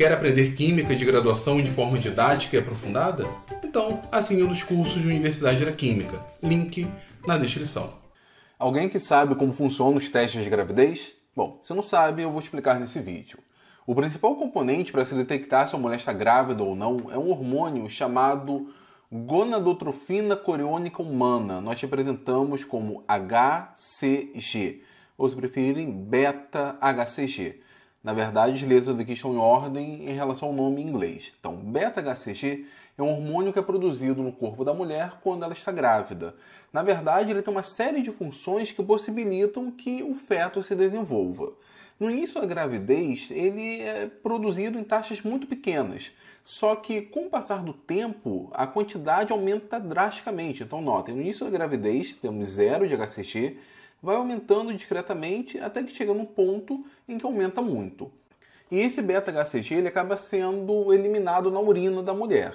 Quer aprender Química de graduação de forma didática e aprofundada? Então, assine um dos cursos de Universidade da Química. Link na descrição. Alguém que sabe como funcionam os testes de gravidez? Bom, se não sabe, eu vou explicar nesse vídeo. O principal componente para se detectar se a mulher está grávida ou não é um hormônio chamado gonadotrofina coriônica humana. Nós representamos como HCG, ou se preferirem, beta-HCG. Na verdade, as letras aqui estão em ordem em relação ao nome em inglês. Então, beta-HCG é um hormônio que é produzido no corpo da mulher quando ela está grávida. Na verdade, ele tem uma série de funções que possibilitam que o feto se desenvolva. No início da gravidez, ele é produzido em taxas muito pequenas. Só que, com o passar do tempo, a quantidade aumenta drasticamente. Então, notem, no início da gravidez, temos zero de HCG, vai aumentando discretamente até que chega num ponto em que aumenta muito. E esse beta-HCG ele acaba sendo eliminado na urina da mulher.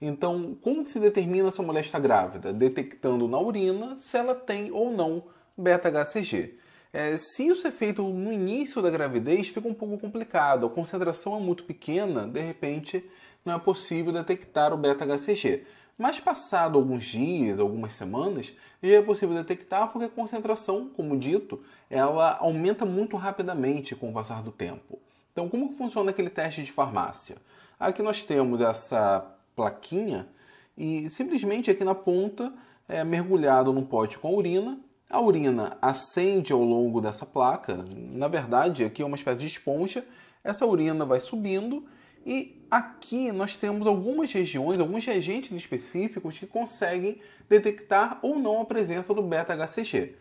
Então, como se determina se a mulher está grávida? Detectando na urina se ela tem ou não beta-HCG. É, se isso é feito no início da gravidez, fica um pouco complicado. A concentração é muito pequena, de repente não é possível detectar o beta-HCG. Mas passado alguns dias, algumas semanas, já é possível detectar porque a concentração, como dito, ela aumenta muito rapidamente com o passar do tempo. Então, como funciona aquele teste de farmácia? Aqui nós temos essa plaquinha e simplesmente aqui na ponta é mergulhado num pote com a urina. A urina acende ao longo dessa placa. Na verdade, aqui é uma espécie de esponja. Essa urina vai subindo e aqui nós temos algumas regiões, alguns reagentes específicos que conseguem detectar ou não a presença do beta-HCG.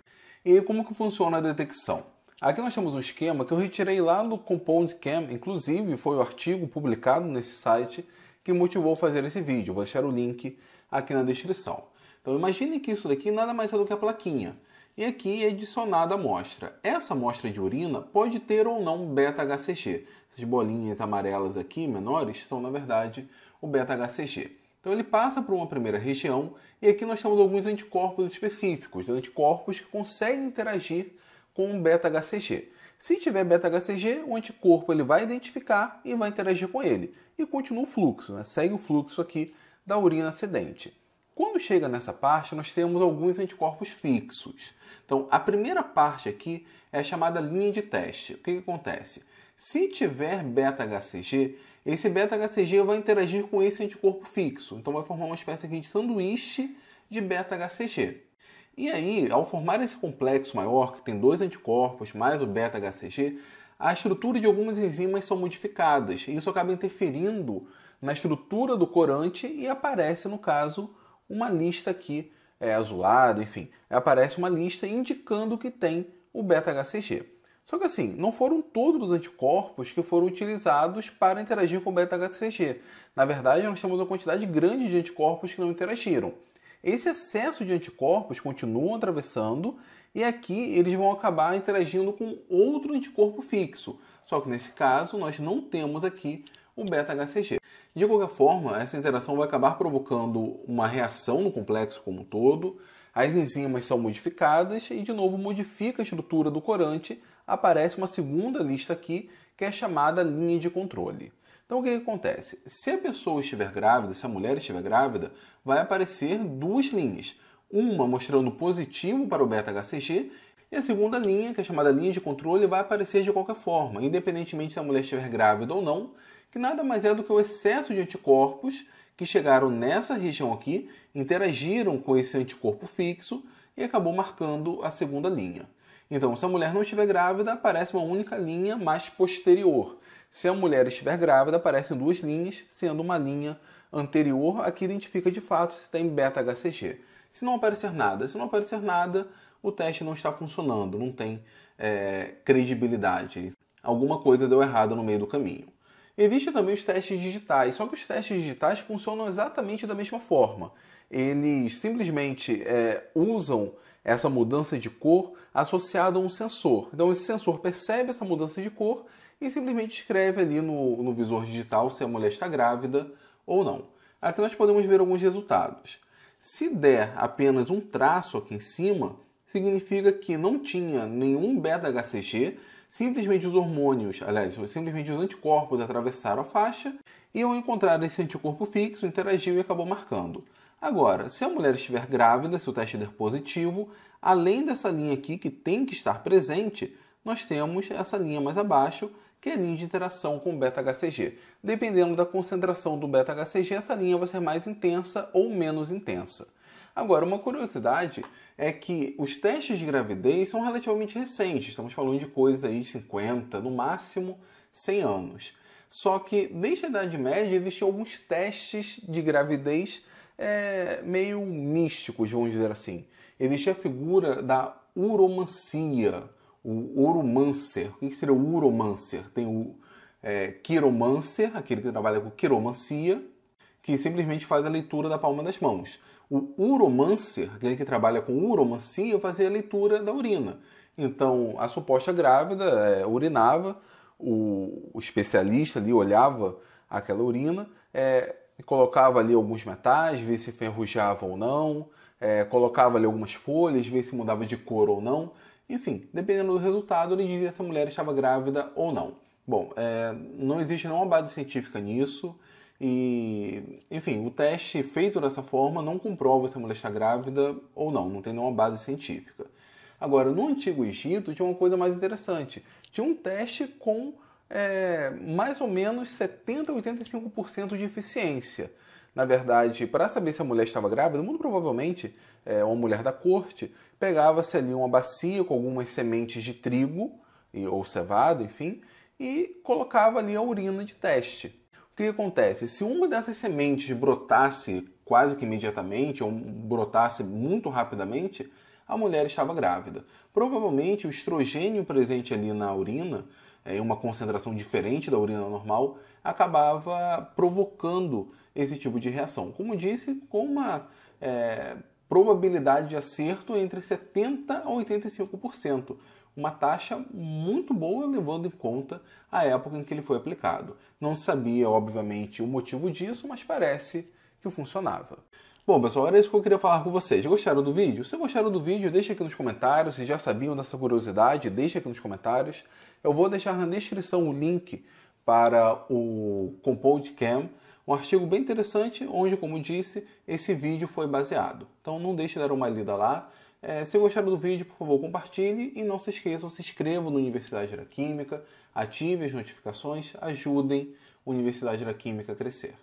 E como que funciona a detecção? Aqui nós temos um esquema que eu retirei lá do Compound Cam, inclusive foi o artigo publicado nesse site que motivou fazer esse vídeo. Vou deixar o link aqui na descrição. Então imagine que isso daqui nada mais é do que a plaquinha e aqui é adicionada a amostra. Essa amostra de urina pode ter ou não beta-HCG. Essas bolinhas amarelas aqui, menores, são na verdade o beta-HCG. Então ele passa por uma primeira região e aqui nós temos alguns anticorpos específicos, anticorpos que conseguem interagir com o beta-HCG. Se tiver beta-HCG, o anticorpo ele vai identificar e vai interagir com ele e continua o fluxo, né? segue o fluxo aqui da urina sedente. Quando chega nessa parte, nós temos alguns anticorpos fixos. Então, a primeira parte aqui é chamada linha de teste. O que, que acontece? Se tiver beta-HCG, esse beta-HCG vai interagir com esse anticorpo fixo. Então, vai formar uma espécie aqui de sanduíche de beta-HCG. E aí, ao formar esse complexo maior, que tem dois anticorpos mais o beta-HCG, a estrutura de algumas enzimas são modificadas. E isso acaba interferindo na estrutura do corante e aparece, no caso, uma lista aqui é, azulada, enfim, aparece uma lista indicando que tem o beta-HCG. Só que assim, não foram todos os anticorpos que foram utilizados para interagir com o beta-HCG. Na verdade, nós temos uma quantidade grande de anticorpos que não interagiram. Esse excesso de anticorpos continua atravessando e aqui eles vão acabar interagindo com outro anticorpo fixo. Só que nesse caso, nós não temos aqui o beta-HCG. De qualquer forma, essa interação vai acabar provocando uma reação no complexo como um todo, as enzimas são modificadas e, de novo, modifica a estrutura do corante, aparece uma segunda lista aqui, que é chamada linha de controle. Então, o que, que acontece? Se a pessoa estiver grávida, se a mulher estiver grávida, vai aparecer duas linhas. Uma mostrando positivo para o beta-HCG e a segunda linha, que é chamada linha de controle, vai aparecer de qualquer forma, independentemente se a mulher estiver grávida ou não, que nada mais é do que o excesso de anticorpos que chegaram nessa região aqui, interagiram com esse anticorpo fixo e acabou marcando a segunda linha. Então, se a mulher não estiver grávida, aparece uma única linha mais posterior. Se a mulher estiver grávida, aparecem duas linhas, sendo uma linha anterior a que identifica de fato se tem beta-HCG. Se não aparecer nada, se não aparecer nada, o teste não está funcionando, não tem é, credibilidade. Alguma coisa deu errado no meio do caminho. Existem também os testes digitais, só que os testes digitais funcionam exatamente da mesma forma. Eles simplesmente é, usam essa mudança de cor associada a um sensor. Então, esse sensor percebe essa mudança de cor e simplesmente escreve ali no, no visor digital se a mulher está grávida ou não. Aqui nós podemos ver alguns resultados. Se der apenas um traço aqui em cima, significa que não tinha nenhum beta-HCG, Simplesmente os hormônios, aliás, simplesmente os anticorpos atravessaram a faixa e ao encontrar esse anticorpo fixo, interagiu e acabou marcando. Agora, se a mulher estiver grávida, se o teste der positivo, além dessa linha aqui que tem que estar presente, nós temos essa linha mais abaixo, que é a linha de interação com beta-HCG. Dependendo da concentração do beta-HCG, essa linha vai ser mais intensa ou menos intensa. Agora, uma curiosidade é que os testes de gravidez são relativamente recentes, estamos falando de coisas aí de 50, no máximo 100 anos. Só que desde a Idade Média existiam alguns testes de gravidez é, meio místicos, vamos dizer assim. Existia a figura da uromancia, o uromancer. O que seria o uromancer? Tem o é, quiromancer, aquele que trabalha com quiromancia, que simplesmente faz a leitura da palma das mãos o uromancer, aquele que trabalha com uromancia, fazia a leitura da urina. Então, a suposta grávida é, urinava, o, o, especialista ali olhava aquela urina, é, colocava ali alguns metais, vê se ferrujava ou não, é, colocava ali algumas folhas, vê se mudava de cor ou não. Enfim, dependendo do resultado, ele dizia se a mulher estava grávida ou não. Bom, é, não existe nenhuma base científica nisso. E, enfim, o teste feito dessa forma não comprova se a mulher está grávida ou não, não tem nenhuma base científica. Agora, no Antigo Egito tinha uma coisa mais interessante: tinha um teste com é, mais ou menos 70% a 85% de eficiência. Na verdade, para saber se a mulher estava grávida, muito provavelmente é, uma mulher da corte pegava-se ali uma bacia com algumas sementes de trigo ou cevada, enfim, e colocava ali a urina de teste. O que acontece? Se uma dessas sementes brotasse quase que imediatamente, ou brotasse muito rapidamente, a mulher estava grávida. Provavelmente o estrogênio presente ali na urina, é, em uma concentração diferente da urina normal, acabava provocando esse tipo de reação. Como disse, com uma é, probabilidade de acerto entre 70% a 85%, uma taxa muito boa, levando em conta a época em que ele foi aplicado. Não sabia, obviamente, o motivo disso, mas parece que funcionava. Bom, pessoal, era isso que eu queria falar com vocês. Gostaram do vídeo? Se gostaram do vídeo, deixa aqui nos comentários. Se já sabiam dessa curiosidade, deixa aqui nos comentários. Eu vou deixar na descrição o link para o Compound Cam, um artigo bem interessante, onde, como disse, esse vídeo foi baseado. Então não deixe de dar uma lida lá. É, se gostaram do vídeo, por favor, compartilhe e não se esqueçam, se inscrevam no Universidade da Química, ativem as notificações, ajudem a Universidade da Química a crescer.